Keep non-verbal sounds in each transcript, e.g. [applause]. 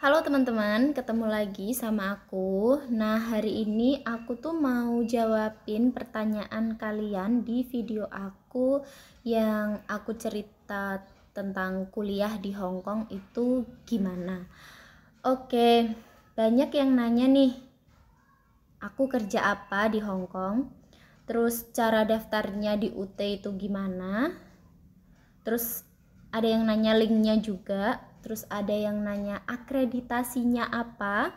Halo teman-teman, ketemu lagi sama aku. Nah, hari ini aku tuh mau jawabin pertanyaan kalian di video aku yang aku cerita tentang kuliah di Hong Kong itu gimana. Oke, banyak yang nanya nih. Aku kerja apa di Hong Kong? Terus cara daftarnya di UT itu gimana? Terus ada yang nanya linknya juga terus ada yang nanya akreditasinya apa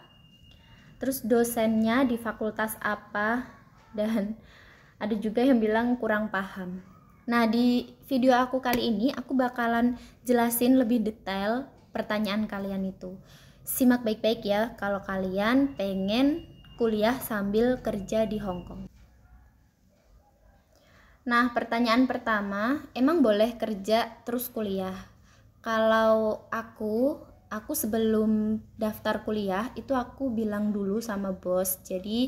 terus dosennya di fakultas apa dan ada juga yang bilang kurang paham nah di video aku kali ini aku bakalan jelasin lebih detail pertanyaan kalian itu simak baik-baik ya kalau kalian pengen kuliah sambil kerja di Hong Kong. Nah, pertanyaan pertama, emang boleh kerja terus kuliah? Kalau aku, aku sebelum daftar kuliah itu aku bilang dulu sama bos. Jadi,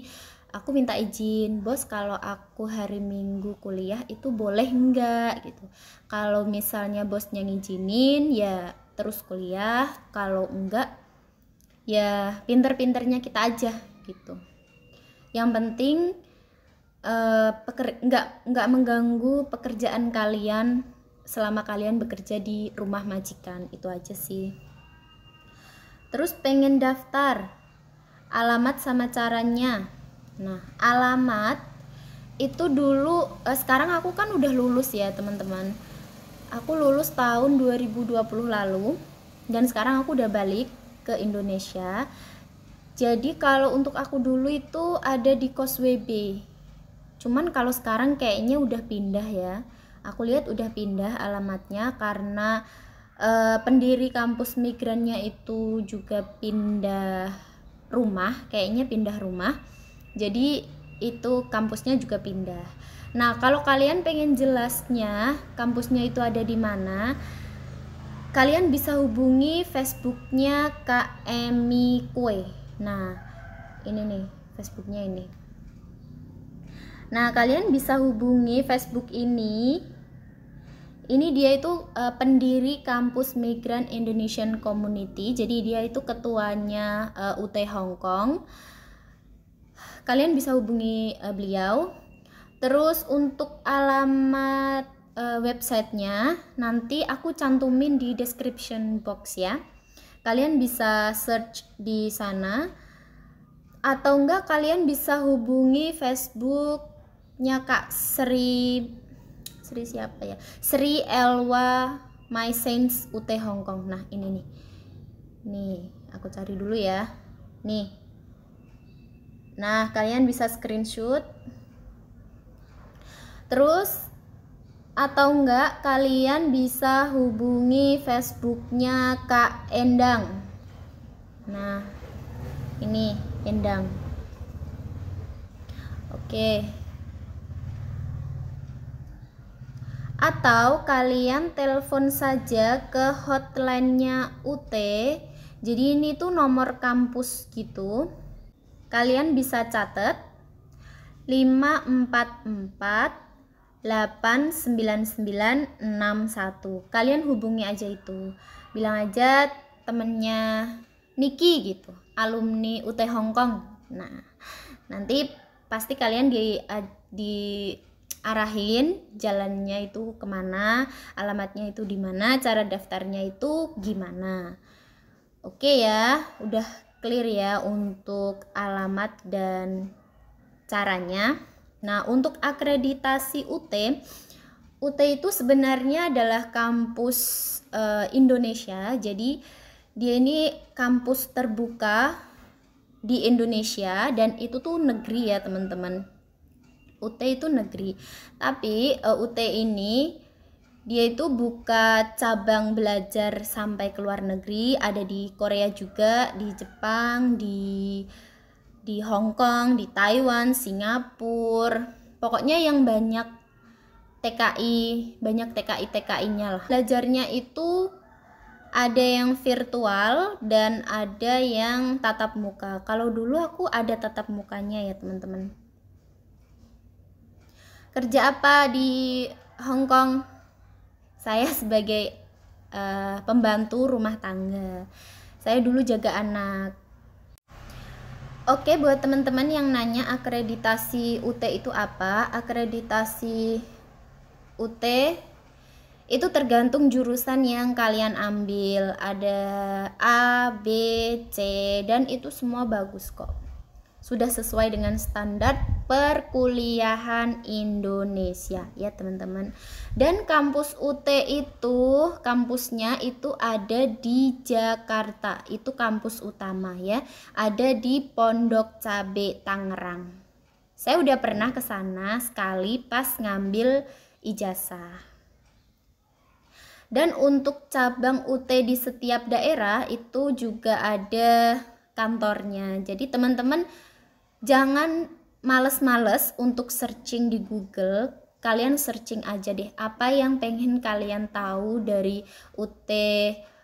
aku minta izin, "Bos, kalau aku hari Minggu kuliah itu boleh enggak?" gitu. Kalau misalnya bosnya ngizinin, ya terus kuliah. Kalau enggak, ya pinter-pinternya kita aja gitu. Yang penting uh, nggak nggak mengganggu pekerjaan kalian selama kalian bekerja di rumah majikan itu aja sih terus pengen daftar alamat sama caranya nah alamat itu dulu eh, sekarang aku kan udah lulus ya teman-teman aku lulus tahun 2020 lalu dan sekarang aku udah balik ke Indonesia jadi kalau untuk aku dulu itu ada di Coswebe Cuman kalau sekarang kayaknya udah pindah ya. Aku lihat udah pindah alamatnya karena eh, pendiri kampus migrannya itu juga pindah rumah, kayaknya pindah rumah. Jadi itu kampusnya juga pindah. Nah, kalau kalian pengen jelasnya kampusnya itu ada di mana, kalian bisa hubungi Facebooknya Kak Emi Kue. Nah, ini nih Facebooknya ini. Nah, kalian bisa hubungi Facebook ini. Ini dia itu uh, pendiri kampus Migrant Indonesian Community. Jadi dia itu ketuanya uh, eh, UT Hong Kong. Kalian bisa hubungi uh, beliau. Terus untuk alamat uh, websitenya nanti aku cantumin di description box ya. Kalian bisa search di sana atau enggak kalian bisa hubungi Facebook nya Kak Sri Sri siapa ya? Sri Elwa My Saints UT Hong Kong. Nah, ini nih. Nih, aku cari dulu ya. Nih. Nah, kalian bisa screenshot. Terus atau enggak kalian bisa hubungi Facebooknya Kak Endang. Nah, ini Endang. Oke. Okay. atau kalian telepon saja ke hotline-nya UT. Jadi ini tuh nomor kampus gitu. Kalian bisa catat 544 89961. Kalian hubungi aja itu. Bilang aja temennya Niki gitu, alumni UT Hongkong. Nah, nanti pasti kalian di di arahin jalannya itu kemana, alamatnya itu di mana, cara daftarnya itu gimana. Oke ya, udah clear ya untuk alamat dan caranya. Nah, untuk akreditasi UT, UT itu sebenarnya adalah kampus e, Indonesia. Jadi dia ini kampus terbuka di Indonesia dan itu tuh negeri ya, teman-teman UT itu negeri tapi uh, eh, UT ini dia itu buka cabang belajar sampai ke luar negeri ada di Korea juga di Jepang di di Hong Kong di Taiwan Singapura pokoknya yang banyak TKI banyak TKI TKI nya lah belajarnya itu ada yang virtual dan ada yang tatap muka kalau dulu aku ada tatap mukanya ya teman-teman kerja apa di Hong Kong saya sebagai uh, pembantu rumah tangga saya dulu jaga anak Oke, buat teman-teman yang nanya akreditasi UT itu apa? Akreditasi UT itu tergantung jurusan yang kalian ambil. Ada A, B, C dan itu semua bagus kok sudah sesuai dengan standar perkuliahan Indonesia ya teman-teman. Dan kampus UT itu kampusnya itu ada di Jakarta. Itu kampus utama ya. Ada di Pondok Cabe Tangerang. Saya udah pernah ke sana sekali pas ngambil ijazah. Dan untuk cabang UT di setiap daerah itu juga ada kantornya. Jadi teman-teman jangan males-males untuk searching di Google kalian searching aja deh apa yang pengen kalian tahu dari UT uh,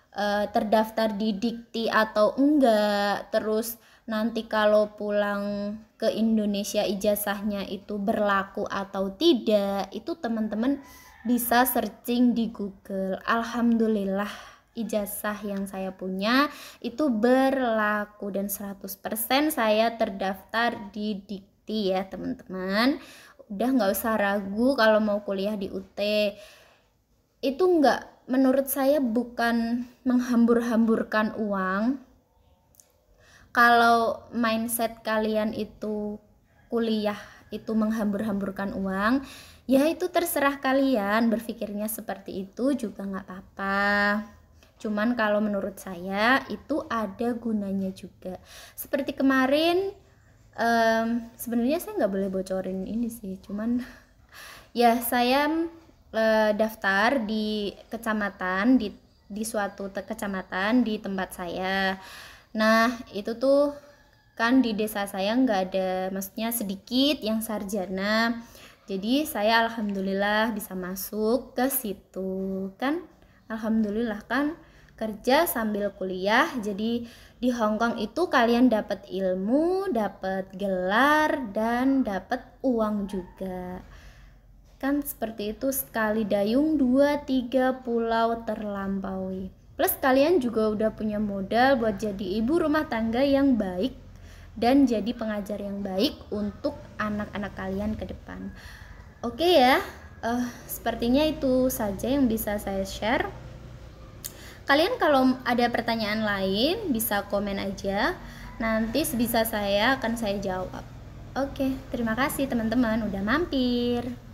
eh, terdaftar di Dikti atau enggak terus nanti kalau pulang ke Indonesia ijazahnya itu berlaku atau tidak itu teman-teman bisa searching di Google alhamdulillah ijazah yang saya punya itu berlaku dan 100% saya terdaftar di Dikti ya teman-teman udah nggak usah ragu kalau mau kuliah di UT itu nggak menurut saya bukan menghambur-hamburkan uang kalau mindset kalian itu kuliah itu menghambur-hamburkan uang ya itu terserah kalian berpikirnya seperti itu juga nggak apa-apa Cuman kalau menurut saya itu ada gunanya juga. Seperti kemarin um, sebenarnya saya nggak boleh bocorin ini sih. Cuman [laughs] ya saya uh, daftar di kecamatan di di suatu kecamatan di tempat saya. Nah, itu tuh kan di desa saya nggak ada maksudnya sedikit yang sarjana. Jadi saya alhamdulillah bisa masuk ke situ kan. Alhamdulillah kan kerja sambil kuliah. Jadi di Hong Kong itu kalian dapat ilmu, dapat gelar dan dapat uang juga. Kan seperti itu sekali dayung dua tiga pulau terlampaui. Plus kalian juga udah punya modal buat jadi ibu rumah tangga yang baik dan jadi pengajar yang baik untuk anak-anak kalian ke depan. Oke okay ya, uh, sepertinya itu saja yang bisa saya share. Kalian kalau ada pertanyaan lain bisa komen aja. Nanti sebisa saya akan saya jawab. Oke, terima kasih teman-teman udah mampir.